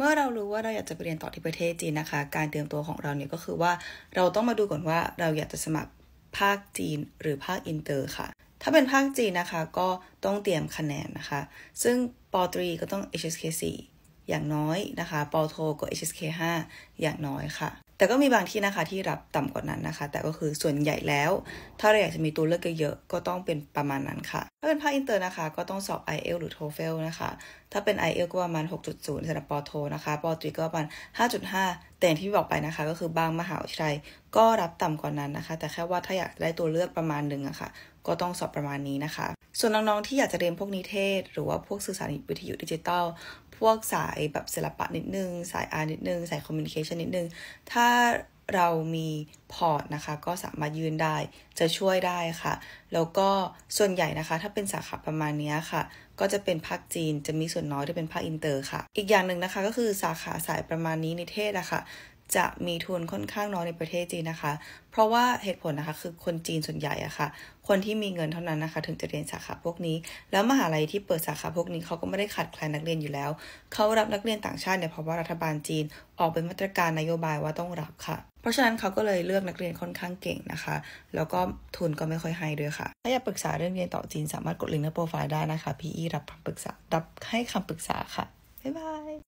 เมื่อเรารู้ว่าเราอยากจะไปเรียนต่อที่ประเทศจีนนะคะ การเตรียมตัวของเราเนี่ยก็คือว่าเราต้องมาดูก่อนว่าเราอยากจะสมัครภาคจีนหรือภาคอินเตอร์ค่ะ ถ้าเป็นภาคจีนนะคะก็ต้องเตรียมคะแนนนะคะ ซึ่งปตรีก็ต้อง HSK 4อย่างน้อยนะคะ ปโทก็ HSK 5 อย่างน้อยค่ะแต่ก็มีบางที่นะคะที่รับต่ำกว่านั้นนะคะ แต่ก็คือส่วนใหญ่แล้วถ้าเราอยากจะมีตัวเลือกเยอะๆก็ต้องเป็นประมาณนั้นค่ะถ้าเป็นภาคอินเตอร์นะคะ ก็ต้องสอบ i อเอลหรือ TOEFL นะคะ ถ้าเป็น i อเอลก็ประมาณ 6.0สำหรับปโทนะคะปตรีก็ประมาณ5.5 แต่ที่บอกไปนะคะ ก็คือบางมหาวิทยาลัยก็รับต่ำกว่านั้นนะคะ แต่แค่ว่าถ้าอยากได้ตัวเลือกประมาณหนึ่งอะคะ่ะก็ต้องสอบประมาณนี้นะคะ ส่วนน้องๆที่อยากจะเรียนพวกนิเทศ หรือว่าพวกสื่อสารวิทยุดิจิตอลพวกสายแบบศิลปะนิดนึง สายอาร์นิดนึงสายคอมมิวนิเคชันนิดนึงถ้าเรามีพอร์ตนะคะ ก็สามารถยืนได้จะช่วยได้ค่ะ แล้วก็ส่วนใหญ่นะคะ ถ้าเป็นสาขาประมาณนี้ค่ะ ก็จะเป็นภาคจีนจะมีส่วนน้อยที่เป็นภาคอินเตอร์ค่ะ อีกอย่างหนึ่งนะคะก็คือสาขาสายประมาณนี้ในเทศอะค่ะจะมีทุนค่อนข้างน้อยในประเทศจีนนะคะ เพราะว่าเหตุผลนะคะคือคนจีนส่วนใหญ่อะคะ่ะ คนที่มีเงินเท่านั้นนะคะ ถึงจะเรียนสาขาพวกนี้ แล้วมหาลัยที่เปิดสาขาพวกนี้เขาก็ไม่ได้ขาดแคลนนักเรียนอยู่แล้ว เขารับนักเรียนต่างชาติเนี่ยเพราะว่ารัฐบาลจีนออกเป็นมาตรการนโยบายว่าต้องรับค่ะ เพราะฉะนั้นเขาก็เลยเลือกนักเรียนค่อนข้างเก่งนะคะ แล้วก็ทุนก็ไม่ค่อยให้ด้วยค่ะ ถ้าอยากปรึกษาเรื่องเรียนต่อจีนสามารถกดลิงก์ในโปรไฟล์ได้นะคะพี่อีรับคำปรึกษา รับให้คำปรึกษาค่ะ บ๊ายบาย